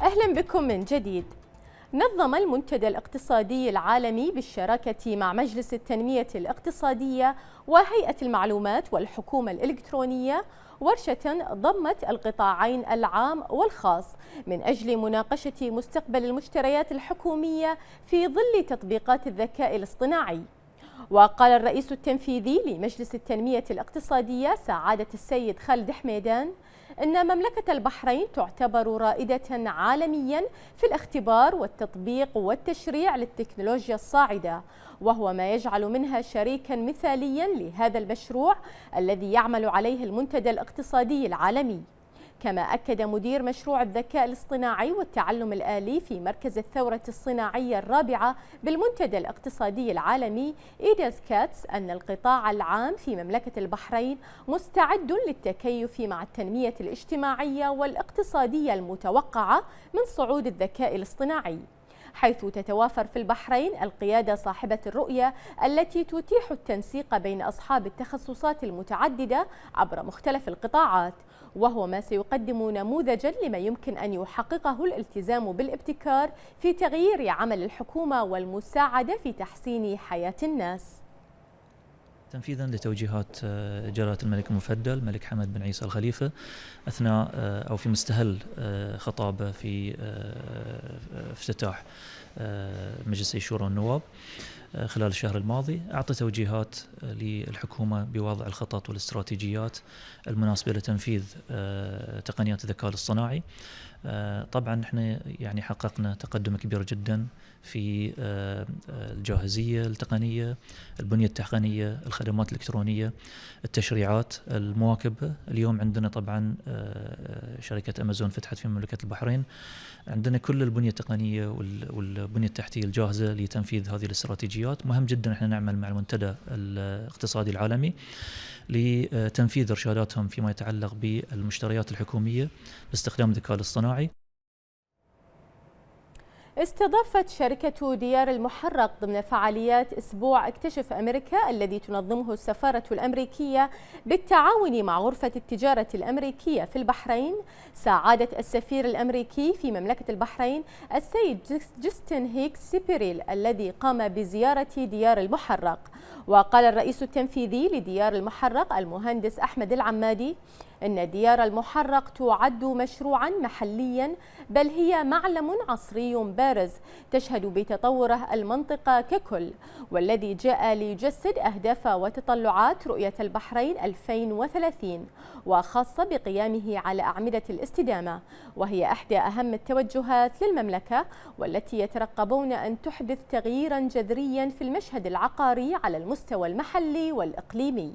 أهلا بكم من جديد نظم المنتدى الاقتصادي العالمي بالشراكة مع مجلس التنمية الاقتصادية وهيئة المعلومات والحكومة الإلكترونية ورشة ضمت القطاعين العام والخاص من أجل مناقشة مستقبل المشتريات الحكومية في ظل تطبيقات الذكاء الاصطناعي وقال الرئيس التنفيذي لمجلس التنمية الاقتصادية سعادة السيد خالد حميدان أن مملكة البحرين تعتبر رائدة عالميا في الاختبار والتطبيق والتشريع للتكنولوجيا الصاعدة وهو ما يجعل منها شريكا مثاليا لهذا المشروع الذي يعمل عليه المنتدى الاقتصادي العالمي كما أكد مدير مشروع الذكاء الاصطناعي والتعلم الآلي في مركز الثورة الصناعية الرابعة بالمنتدى الاقتصادي العالمي إيداز كاتس أن القطاع العام في مملكة البحرين مستعد للتكيف مع التنمية الاجتماعية والاقتصادية المتوقعة من صعود الذكاء الاصطناعي حيث تتوافر في البحرين القيادة صاحبة الرؤية التي تتيح التنسيق بين أصحاب التخصصات المتعددة عبر مختلف القطاعات وهو ما سيقدم نموذجا لما يمكن أن يحققه الالتزام بالابتكار في تغيير عمل الحكومة والمساعدة في تحسين حياة الناس تنفيذا لتوجيهات آه، جلالة الملك المفدى الملك حمد بن عيسى الخليفة أثناء آه، أو في مستهل آه، خطابه في افتتاح مجلس الشورى النواب خلال الشهر الماضي أعطى توجيهات للحكومة بوضع الخطط والاستراتيجيات المناسبة لتنفيذ آه، تقنيات الذكاء الاصطناعي آه، طبعا احنا يعني حققنا تقدم كبير جدا في آه، آه، الجاهزيه التقنيه، البنيه التقنيه، الخدمات الالكترونيه، التشريعات، المواكبه، اليوم عندنا طبعا شركه امازون فتحت في مملكه البحرين. عندنا كل البنيه التقنيه والبنيه التحتيه الجاهزه لتنفيذ هذه الاستراتيجيات، مهم جدا احنا نعمل مع المنتدى الاقتصادي العالمي. لتنفيذ ارشاداتهم فيما يتعلق بالمشتريات الحكوميه باستخدام الذكاء الاصطناعي استضافت شركة ديار المحرق ضمن فعاليات أسبوع اكتشف أمريكا الذي تنظمه السفارة الأمريكية بالتعاون مع غرفة التجارة الأمريكية في البحرين سعادة السفير الأمريكي في مملكة البحرين السيد جستن هيك سيبريل الذي قام بزيارة ديار المحرق وقال الرئيس التنفيذي لديار المحرق المهندس أحمد العمادي أن ديار المحرق تعد مشروعا محليا بل هي معلم عصري بارز تشهد بتطوره المنطقة ككل والذي جاء ليجسد أهداف وتطلعات رؤية البحرين 2030 وخاصة بقيامه على أعمدة الاستدامة وهي إحدى أهم التوجهات للمملكة والتي يترقبون أن تحدث تغييرا جذريا في المشهد العقاري على المستوى المحلي والإقليمي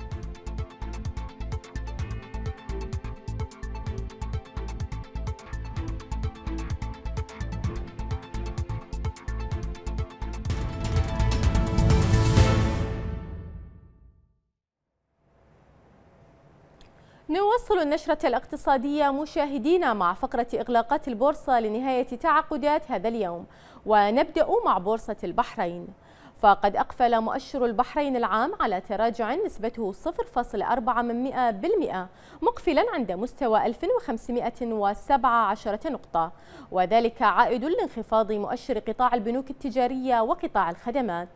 نواصل النشرة الاقتصادية مشاهدينا مع فقرة إغلاقات البورصة لنهاية تعاقدات هذا اليوم ونبدأ مع بورصة البحرين فقد أقفل مؤشر البحرين العام على تراجع نسبته 0.4 مقفلا عند مستوى 1517 نقطة وذلك عائد لانخفاض مؤشر قطاع البنوك التجارية وقطاع الخدمات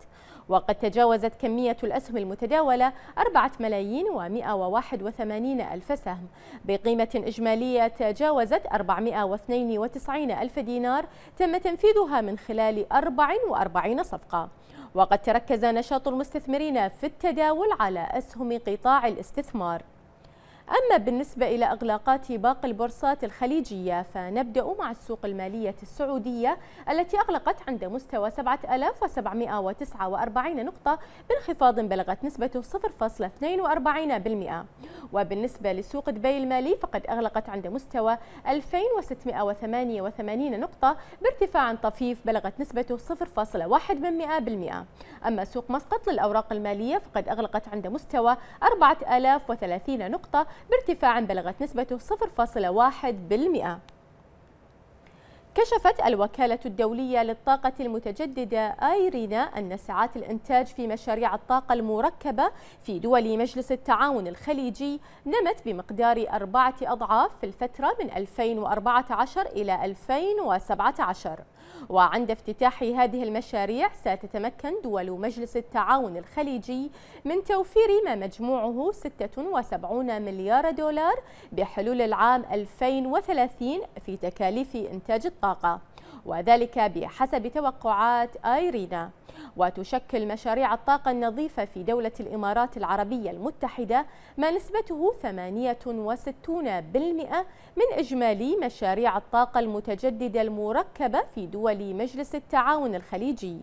وقد تجاوزت كمية الأسهم المتداولة 4 ملايين و181 ألف سهم بقيمة إجمالية تجاوزت 492 ألف دينار تم تنفيذها من خلال 44 صفقة وقد تركز نشاط المستثمرين في التداول على أسهم قطاع الاستثمار أما بالنسبة إلى إغلاقات باقي البورصات الخليجية فنبدأ مع السوق المالية السعودية التي أغلقت عند مستوى 7749 نقطة بانخفاض بلغت نسبته 0.42% وبالنسبة لسوق دبي المالي فقد أغلقت عند مستوى 2688 نقطة بارتفاع طفيف بلغت نسبته 0.1% أما سوق مسقط للأوراق المالية فقد أغلقت عند مستوى 4030 نقطة بارتفاع بلغت نسبته 0.1%. كشفت الوكالة الدولية للطاقة المتجددة أيرينا أن ساعات الإنتاج في مشاريع الطاقة المركبة في دول مجلس التعاون الخليجي نمت بمقدار أربعة أضعاف في الفترة من 2014 إلى 2017 وعند افتتاح هذه المشاريع ستتمكن دول مجلس التعاون الخليجي من توفير ما مجموعه 76 مليار دولار بحلول العام 2030 في تكاليف إنتاج الطاقة وذلك بحسب توقعات ايرينا وتشكل مشاريع الطاقة النظيفة في دولة الإمارات العربية المتحدة ما نسبته 68% من إجمالي مشاريع الطاقة المتجددة المركبة في دول مجلس التعاون الخليجي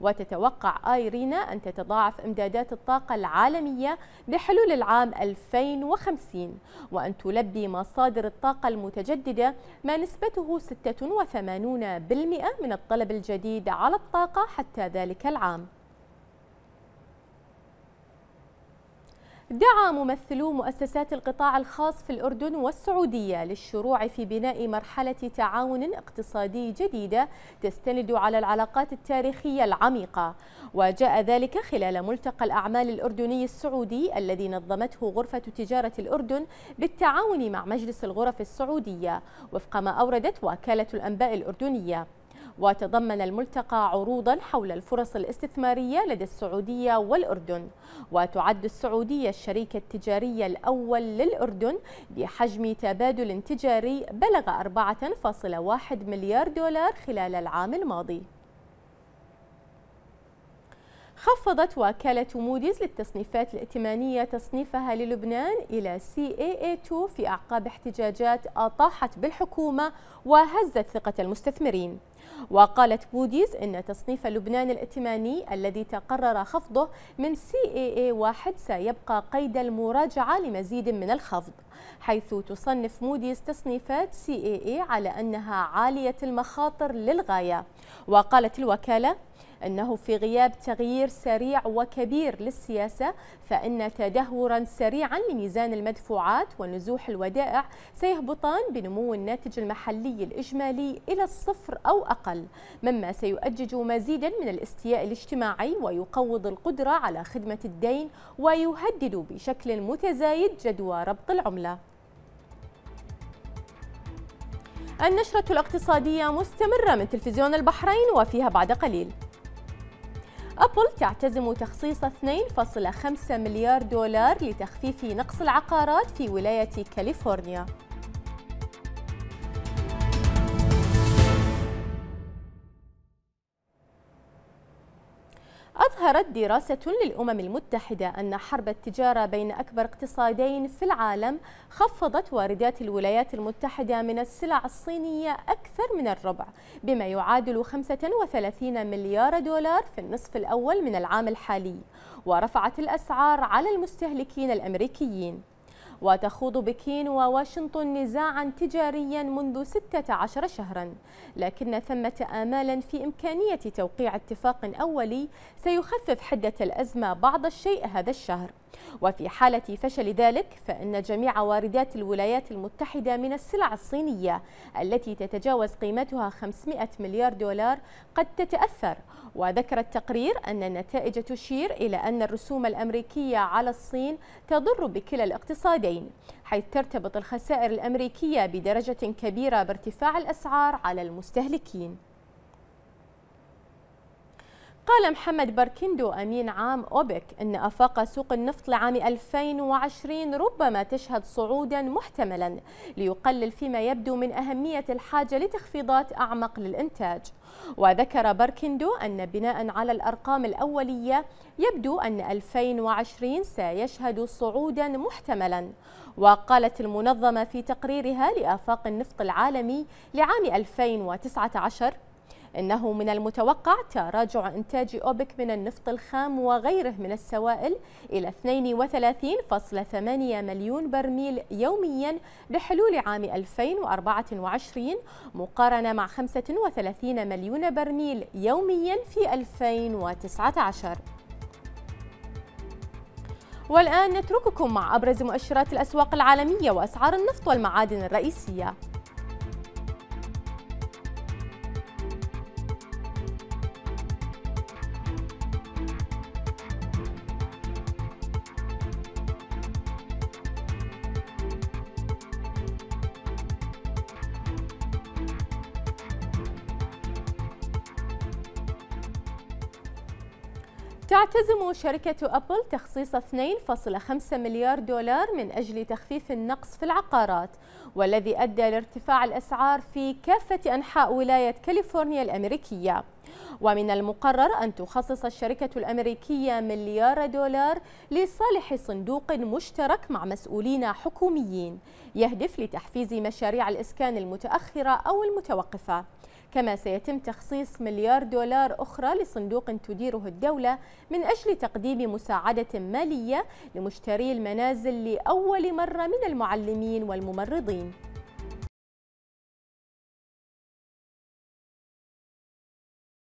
وتتوقع آيرينا أن تتضاعف إمدادات الطاقة العالمية بحلول العام 2050 وأن تلبي مصادر الطاقة المتجددة ما نسبته 86% من الطلب الجديد على الطاقة حتى ذلك العام دعا ممثلو مؤسسات القطاع الخاص في الأردن والسعودية للشروع في بناء مرحلة تعاون اقتصادي جديدة تستند على العلاقات التاريخية العميقة وجاء ذلك خلال ملتقى الأعمال الأردني السعودي الذي نظمته غرفة تجارة الأردن بالتعاون مع مجلس الغرف السعودية وفق ما أوردت وكالة الأنباء الأردنية وتضمن الملتقى عروضا حول الفرص الاستثمارية لدى السعودية والأردن وتعد السعودية الشريك التجاري الأول للأردن بحجم تبادل تجاري بلغ 4.1 مليار دولار خلال العام الماضي خفضت وكالة موديز للتصنيفات الائتمانية تصنيفها للبنان إلى CAA2 في أعقاب احتجاجات أطاحت بالحكومة وهزت ثقة المستثمرين وقالت موديز إن تصنيف لبنان الائتماني الذي تقرر خفضه من CAA1 سيبقى قيد المراجعة لمزيد من الخفض حيث تصنف موديز تصنيفات CAA على أنها عالية المخاطر للغاية وقالت الوكالة أنه في غياب تغيير سريع وكبير للسياسة فإن تدهورا سريعا لميزان المدفوعات ونزوح الودائع سيهبطان بنمو الناتج المحلي الإجمالي إلى الصفر أو أقل مما سيؤجج مزيدا من الاستياء الاجتماعي ويقوض القدرة على خدمة الدين ويهدد بشكل متزايد جدوى ربط العملة النشرة الاقتصادية مستمرة من تلفزيون البحرين وفيها بعد قليل أبل تعتزم تخصيص 2.5 مليار دولار لتخفيف نقص العقارات في ولاية كاليفورنيا ذكرت دراسة للأمم المتحدة أن حرب التجارة بين أكبر اقتصادين في العالم خفضت واردات الولايات المتحدة من السلع الصينية أكثر من الربع بما يعادل 35 مليار دولار في النصف الأول من العام الحالي ورفعت الأسعار على المستهلكين الأمريكيين وتخوض بكين وواشنطن نزاعا تجاريا منذ 16 شهرا لكن ثمة آمالا في إمكانية توقيع اتفاق أولي سيخفف حدة الأزمة بعض الشيء هذا الشهر وفي حالة فشل ذلك فإن جميع واردات الولايات المتحدة من السلع الصينية التي تتجاوز قيمتها 500 مليار دولار قد تتأثر وذكر التقرير أن النتائج تشير إلى أن الرسوم الأمريكية على الصين تضر بكلا الاقتصادين حيث ترتبط الخسائر الأمريكية بدرجة كبيرة بارتفاع الأسعار على المستهلكين قال محمد بركندو أمين عام أوبك أن أفاق سوق النفط لعام 2020 ربما تشهد صعودا محتملا ليقلل فيما يبدو من أهمية الحاجة لتخفيضات أعمق للإنتاج وذكر بركندو أن بناء على الأرقام الأولية يبدو أن 2020 سيشهد صعودا محتملا وقالت المنظمة في تقريرها لآفاق النفط العالمي لعام 2019 إنه من المتوقع تراجع إنتاج أوبك من النفط الخام وغيره من السوائل إلى 32.8 مليون برميل يوميا بحلول عام 2024 مقارنة مع 35 مليون برميل يوميا في 2019 والآن نترككم مع أبرز مؤشرات الأسواق العالمية وأسعار النفط والمعادن الرئيسية تعتزم شركة أبل تخصيص 2.5 مليار دولار من أجل تخفيف النقص في العقارات والذي أدى لارتفاع الأسعار في كافة أنحاء ولاية كاليفورنيا الأمريكية ومن المقرر أن تخصص الشركة الأمريكية مليار دولار لصالح صندوق مشترك مع مسؤولين حكوميين يهدف لتحفيز مشاريع الإسكان المتأخرة أو المتوقفة كما سيتم تخصيص مليار دولار أخرى لصندوق تديره الدولة من أجل تقديم مساعدة مالية لمشتري المنازل لأول مرة من المعلمين والممرضين